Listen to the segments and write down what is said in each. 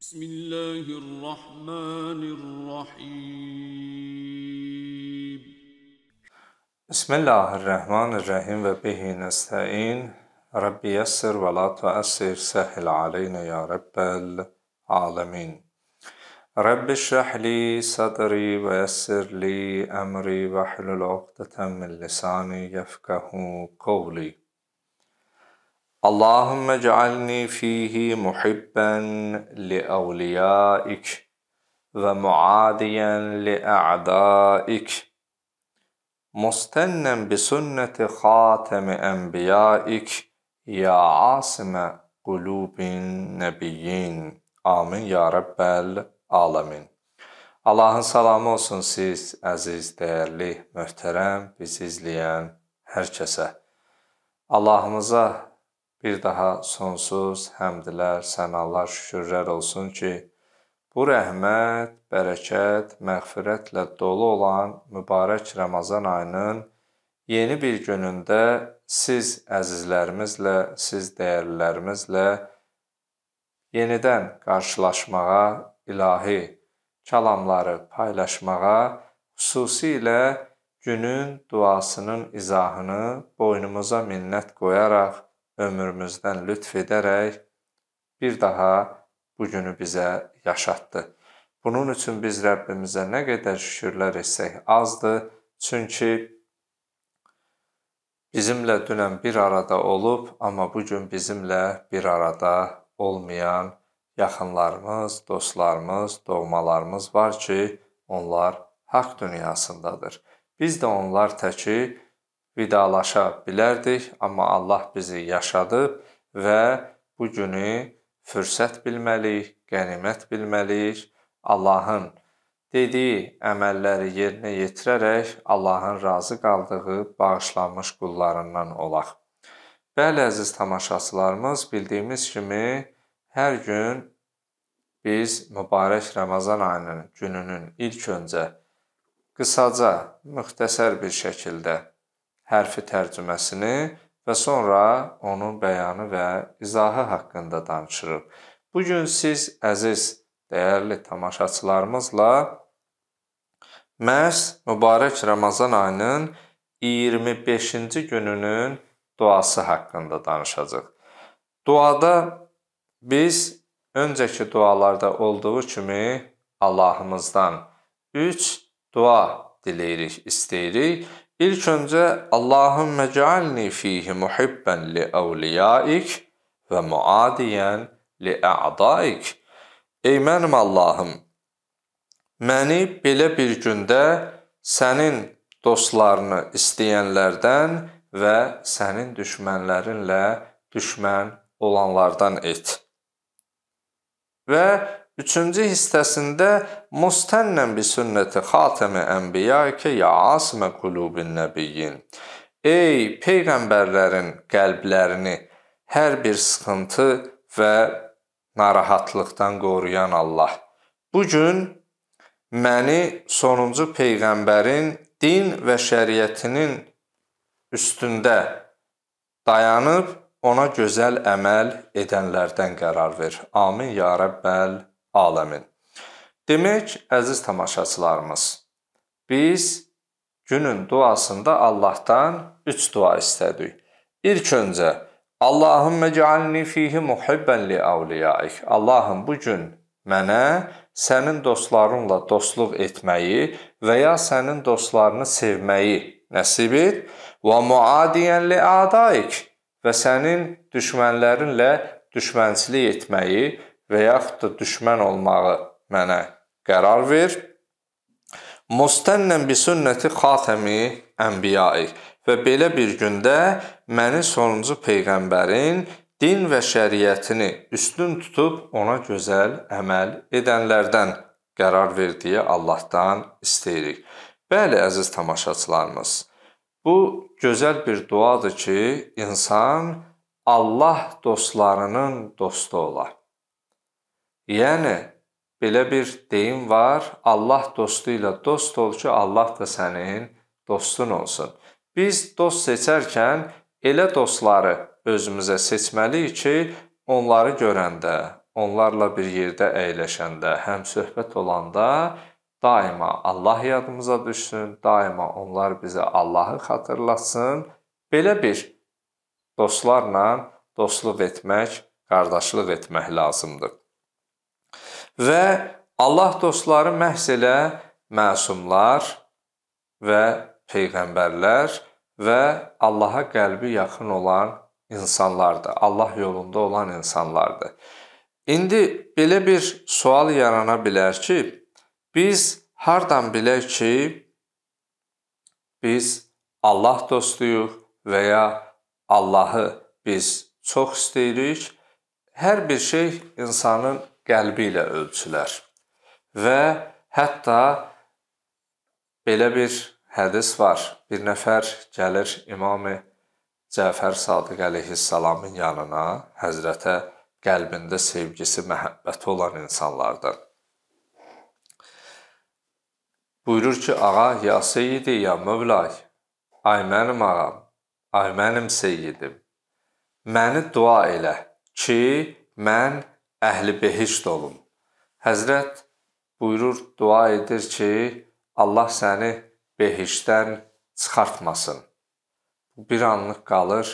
بسم الله الرحمن الرحيم بسم الله الرحمن الرحيم وبه نستعين ربي يسر ولا تؤسر سهل علينا يا رب العالمين رب اشرح لي صدري ويسر لي أمري واحلل عقدة من لساني يفقه قولي اللهم اجعلني فيه محبا لأوليائك ومعاديا لأعدائك مستنا بسنة خاتم أنبيائك يا عاصم قلوب النبيين Amin ya Rəbbəl Alamin. Allahın salamı olsun siz, əziz, dəyərli, möhtərəm, bizi izləyən hər kəsə. Allahımıza Bir daha sonsuz həmdlər, sənalar, şükürlər olsun ki, bu rəhmət, bərəkət, məğfirətlə dolu olan mübarək Ramazan ayının yeni bir günündə siz əzizlərimizlə, siz dəyərlilərimizlə yenidən qarşılaşmağa, ilahi kəlamları paylaşmağa, xüsusilə günün duasının izahını boynumuza minnət qoyaraq ömrümüzdən lütf edərək bir daha bu günü bizə yaşatdı. Bunun üçün biz Rəbbimizə nə qədər şükürlər etsək azdır. Çünki bizimlə dünən bir arada olub, amma bu gün bizimlə bir arada olmayan yaxınlarımız, dostlarımız, doğmalarımız var ki, onlar haqq dünyasındadır. Biz də onlar təki vidalaşa bilərdik, amma Allah bizi yaşadıb və bu günü fürsət bilməliyik, qənimət bilməliyik. Allahın dediyi əməlləri yerinə yetirərək Allahın razı qaldığı bağışlanmış qullarından olaq. Bəli, əziz tamaşaçılarımız, bildiyimiz kimi hər gün biz mübarək Ramazan ayının gününün ilk öncə qısaca, müxtəsər bir şəkildə hərfi tərcüməsini və sonra onun bəyanı və izahı haqqında danışırıq. Bu gün siz əziz, dəyərli tamaşaçılarımızla məhz mübarək Ramazan ayının 25-ci gününün duası haqqında danışacağıq. Duada biz öncəki dualarda olduğu kimi Allahımızdan 3 dua diləyirik, istəyirik İlk önce Allahümme cealni fihi muhibben li evliyaik ve muadiyen li a'daik. Ey mənim Allahım, məni belə bir gündə sənin dostlarını istəyənlərdən və sənin düşmənlərinlə düşmən olanlardan et. Və Üçüncü hissəsində Mustənnən bi sünnəti xatəmi ənbiya ki, ya asmə qulubin nəbiyyin. Ey peyğəmbərlərin qəlblərini hər bir sıxıntı və narahatlıqdan qoruyan Allah. Bu gün məni sonuncu peyğəmbərin din və şəriətinin üstündə dayanıb ona gözəl əməl edənlərdən qərar ver. Amin ya Rəbbəl aləmin. Demək, əziz tamaşaçılarımız, biz günün duasında Allahdan 3 dua istədik. İlk öncə Allahümmə cealni fihi muhibben li avliyaik. Allahım bu gün mənə sənin dostlarınla dostluq etməyi və ya sənin dostlarını sevməyi nəsib et və muadiyan li adaik və sənin düşmənlərinlə düşmənçilik etməyi və yaxud da düşmən olmağı mənə qərar ver. Mustənnən bi sünnəti xatəmi ənbiyai və belə bir gündə məni sonuncu peyğəmbərin din və şəriətini üstün tutub ona gözəl əməl edənlərdən qərar verdiyi Allahdan istəyirik. Bəli, əziz tamaşaçılarımız. Bu gözəl bir duadır ki, insan Allah dostlarının dostu olar. Yəni, belə bir deyim var, Allah dostu ilə dost ol ki, Allah da sənin dostun olsun. Biz dost seçərkən elə dostları özümüzə seçməliyik ki, onları görəndə, onlarla bir yerdə əyləşəndə, həm söhbət olanda daima Allah yadımıza düşsün, daima onlar bizə Allahı xatırlatsın. Belə bir dostlarla dostluq etmək, qardaşlıq etmək lazımdır və Allah dostları məhz elə məsumlar və peyğəmbərlər və Allaha qəlbi yaxın olan insanlardır. Allah yolunda olan insanlardır. İndi belə bir sual yarana bilər ki, biz hardan bilək ki, biz Allah dostuyuq və ya Allahı biz çox istəyirik. Hər bir şey insanın qəlbi ilə ölçülər. Və hətta belə bir hədis var. Bir nəfər gəlir İmam-ı Cəfər Sadiq əleyhissalamın yanına, Həzrətə qəlbində sevgisi, məhəbbəti olan insanlardan. Buyurur ki, ağa, ya seyyidi, ya mövlay, ay mənim ağam, ay mənim seyyidim, məni dua elə ki, mən əhli behişt olun. Həzrət buyurur, dua edir ki, Allah səni behişdən çıxartmasın. Bir anlıq qalır,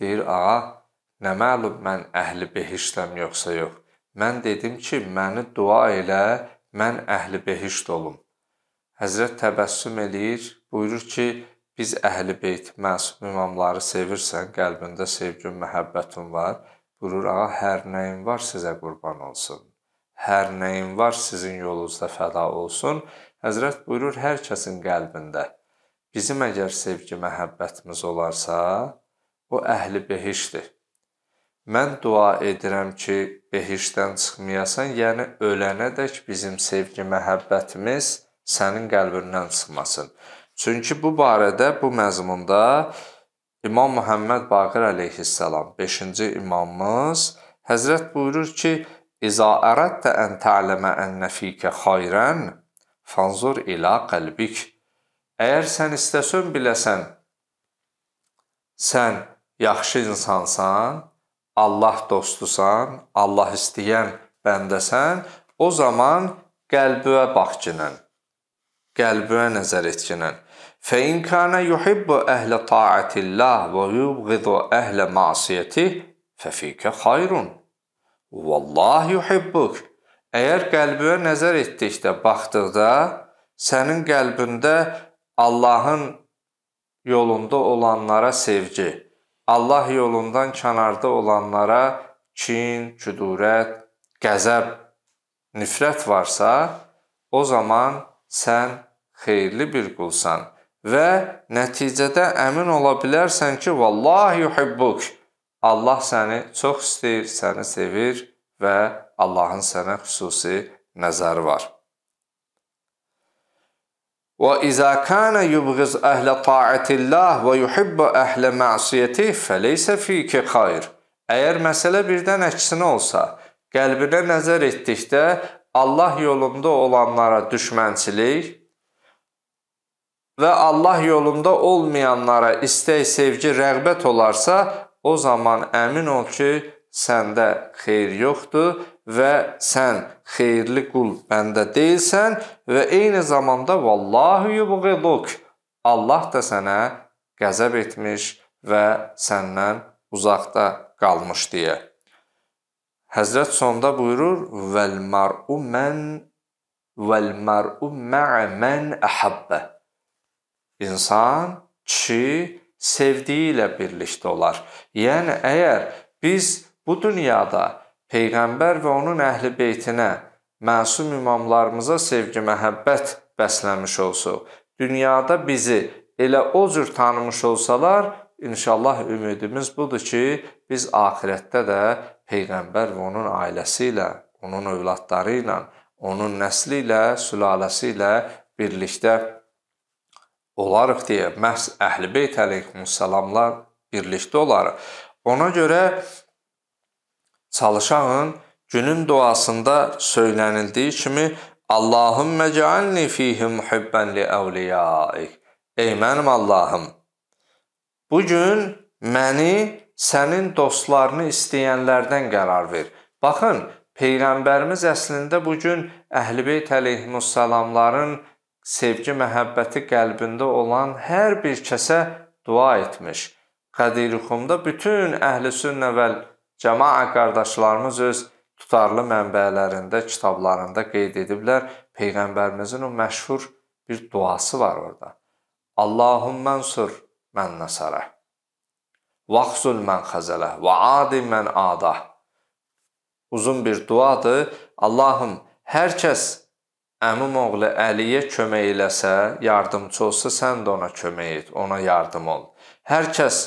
deyir, ağa, nə məlum mən əhli behişdəm yoxsa yox? Mən dedim ki, məni dua elə, mən əhli behişt olum. Həzrət təbəssüm eləyir, buyurur ki, biz əhli beyt məsum imamları sevirsən, qəlbində sevgin, məhəbbətin var. Buyurur, ağa, hər nəyin var sizə qurban olsun. Hər nəyin var sizin yolunuzda fəda olsun. Həzrət buyurur, hər kəsin qəlbində bizim əgər sevgi məhəbbətimiz olarsa, o əhli behişdir. Mən dua edirəm ki, behişdən çıxmayasan, yəni ölənədək bizim sevgi məhəbbətimiz sənin qəlbindən çıxmasın. Çünki bu barədə bu məzmunda İmam Məhəmməd Baqir əleyhissalam 5-ci imamımız Həzrət buyurur ki: "İza əradtə ən ta'ləmə ənnə fikə xayran, fanzur ilə qəlbik." Əgər sən istəsən biləsən, sən yaxşı insansan, Allah dostusan, Allah istəyən bəndəsən, o zaman qəlbinə bax ginən, qəlbinə nəzər etginən. فإن كان يحب أهل طاعة الله ويبغض أهل معصيته ففيك خير والله يحبك Əgər qəlbinə nəzər etdikdə, baxdıqda sənin qəlbində Allahın yolunda olanlara sevgi, Allah yolundan kənarda olanlara kin, küdurət, qəzəb, nifrət varsa, o zaman sən xeyirli bir qulsan və nəticədə əmin ola bilərsən ki, vallahi yuhibbuk. Allah səni çox istəyir, səni sevir və Allahın sənə xüsusi nəzəri var. Və izə kana yubğiz əhlə ta'atillah və yuhibbu əhlə məsiyyəti fəleysə fikə xayr. Əgər məsələ birdən əksinə olsa, qəlbinə nəzər etdikdə Allah yolunda olanlara düşmənçilik və Allah yolunda olmayanlara istək, sevgi, rəğbət olarsa, o zaman əmin ol ki, səndə xeyir yoxdur və sən xeyirli qul bəndə deyilsən və eyni zamanda vallahu yubghiduk. Allah da sənə qəzəb etmiş və səndən uzaqda qalmış deyə. Həzrət sonda buyurur: "Vəl mar'u men vəl mar'u ma'a men ahabba." İnsan kişi sevdiyi ilə birlikdə olar. Yəni əgər biz bu dünyada peyğəmbər və onun əhlibeytinə, məsum imamlarımıza sevgi, məhəbbət bəsləmiş olsuq, dünyada bizi elə o cür tanımış olsalar, inşallah ümidimiz budur ki, biz axirətdə də peyğəmbər və onun ailəsi ilə, onun övladları ilə, onun nəsli ilə, sülaləsi ilə birlikdə olarıq deyə məhz Əhlibeyt əleyhissalamlar birlikdə olarıq. Ona görə çalışağın günün duasında söylənildiyi kimi Allahümmə cəalni fihim hübbən li əvliyaik. Ey mənim Allahım, bu gün məni sənin dostlarını istəyənlərdən qərar ver. Baxın, Peyğəmbərimiz əslində bu gün Əhlibeyt əleyhissalamların sevgi məhəbbəti qəlbində olan hər bir kəsə dua etmiş. Qadirixumda bütün əhl-i sünnə və cəmaa qardaşlarımız öz tutarlı mənbələrində, kitablarında qeyd ediblər. Peyğəmbərimizin o məşhur bir duası var orada. Allahumman sur mən nəsərə. Vaqsul mən xəzələ və adi mən adah. Uzun bir duadır. Allahım, hər kəs əmim oğlu Əliyə kömək eləsə, yardımçı olsa, sən də ona kömək et, ona yardım ol. Hər kəs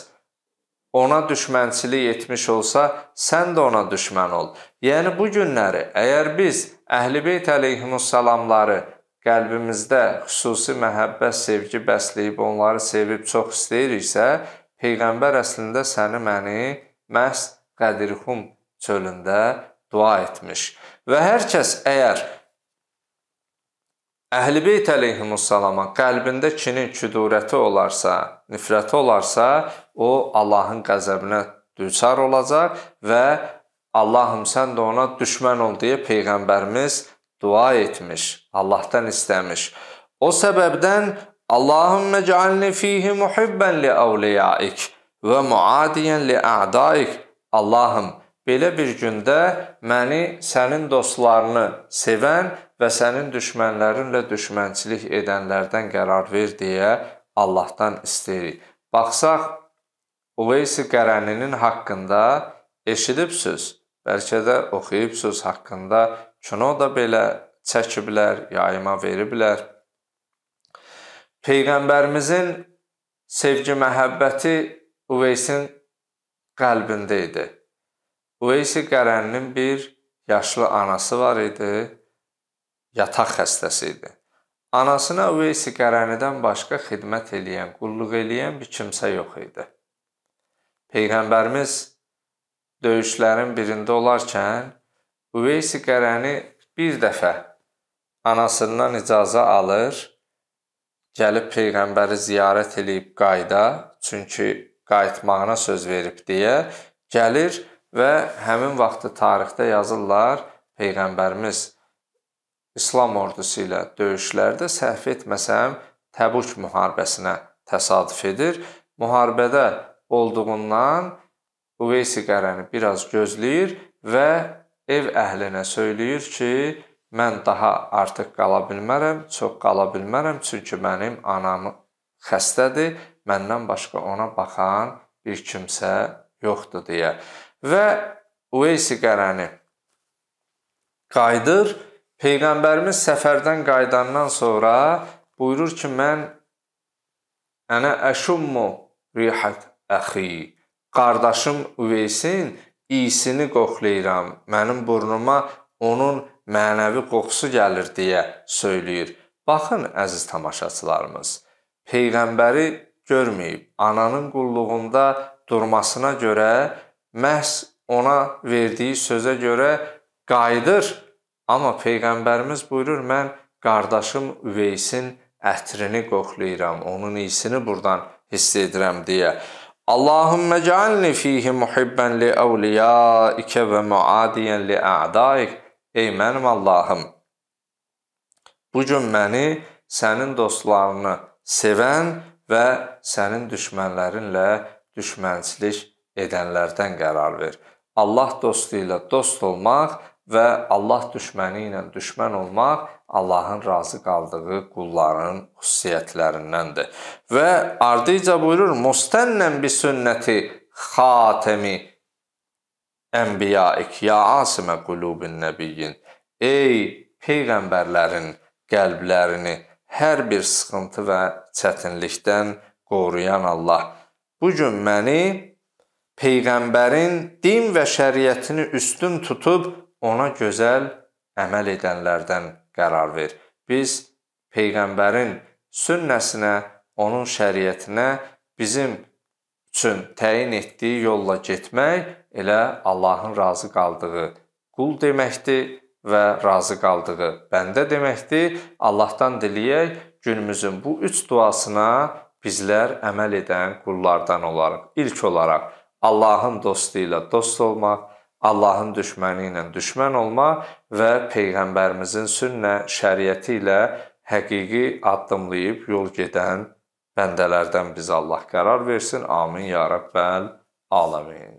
ona düşmənçilik etmiş olsa, sən də ona düşmən ol. Yəni bu günləri əgər biz Əhlibeyt əleyhissalamları qəlbimizdə xüsusi məhəbbət, sevgi bəsləyib onları sevib çox istəyiriksə, peyğəmbər əslində səni məni məhz Qədirxum çölündə dua etmiş. Və hər kəs əgər Əhlibeyt əleyhissalama qəlbində kinin, küdurəti olarsa, nifrəti olarsa, o Allahın qəzəbinə düçar olacaq və Allahım sən də ona düşmən ol deyə peyğəmbərimiz dua etmiş, Allahdan istəmiş. O səbəbdən Allahümme cealni fihi muhibben li avliyaik və muadiyen li a'daik. Allahım, belə bir gündə məni sənin dostlarını sevən və sənin düşmənlərinlə düşmənçilik edənlərdən qərar ver deyə Allahdan istəyirik. Baxsaq, Uveysi Qərəninin haqqında eşidibsiniz, bəlkə də oxuyubsuz haqqında kino da belə çəkiblər, yayıma veriblər. Peyğəmbərimizin sevgi məhəbbəti Uveysin qəlbində idi. Uveysi Qərəninin bir yaşlı anası var idi yataq xəstəsi idi. Anasına Uveysi Qərənidən başqa xidmət eləyən, qulluq eləyən bir kimsə yox idi. Peyğəmbərimiz döyüşlərin birində olarkən Uveysi Qərəni bir dəfə anasından icazə alır, gəlib peyğəmbəri ziyarət eləyib qayda, çünki qayıtmağına söz verib deyə gəlir və həmin vaxtı tarixdə yazırlar peyğəmbərimiz İslam ordusu ilə döyüşlərdə səhv etməsəm Təbuk müharibəsinə təsadüf edir. Müharibədə olduğundan Uveysi Qərəni biraz gözləyir və ev əhlinə söyləyir ki, mən daha artıq qala bilmərəm, çox qala bilmərəm, çünki mənim anam xəstədir, məndən başqa ona baxan bir kimsə yoxdur deyə. Və Uveysi Qərəni qayıdır Peyğəmbərimiz səfərdən qayıdandan sonra buyurur ki, mən Ənə əşummu rihat əxi. Qardaşım Üveysin iyisini qoxlayıram. Mənim burnuma onun mənəvi qoxusu gəlir deyə söyləyir. Baxın əziz tamaşaçılarımız, peyğəmbəri görməyib, ananın qulluğunda durmasına görə məhz ona verdiyi sözə görə qayıdır Amma Peyğəmbərimiz buyurur, mən qardaşım Üveysin ətrini qoxlayıram, onun iyisini buradan hiss edirəm deyə. Allahümmə cəalni fihi muhibbən li əvliyaikə və müadiyən li ədaik. Ey mənim Allahım, bugün məni sənin dostlarını sevən və sənin düşmənlərinlə düşmənçilik edənlərdən qərar ver. Allah dostu ilə dost olmaq, və Allah düşməni ilə düşmən olmaq Allahın razı qaldığı qulların xüsusiyyətlərindəndir. Və ardıca buyurur: "Mustannan bi sünnəti xatemi enbiyaik ya asime qulubin nabiyyin." Ey peyğəmbərlərin qəlblərini hər bir sıxıntı və çətinlikdən qoruyan Allah, bu gün məni peyğəmbərin din və şəriətini üstün tutub ona gözəl əməl edənlərdən qərar ver. Biz peyğəmbərin sünnəsinə, onun şəriətinə bizim üçün təyin etdiyi yolla getmək elə Allahın razı qaldığı qul deməkdir və razı qaldığı bəndə deməkdir. Allahdan diləyək günümüzün bu üç duasına bizlər əməl edən qullardan olaraq ilk olaraq Allahın dostu ilə dost olmaq, Allahın düşməni ilə düşmən olma və peyğəmbərimizin sünnə şəriəti ilə həqiqi addımlayıb yol gedən bəndələrdən biz Allah qərar versin. Amin ya Rəbbəl alamin.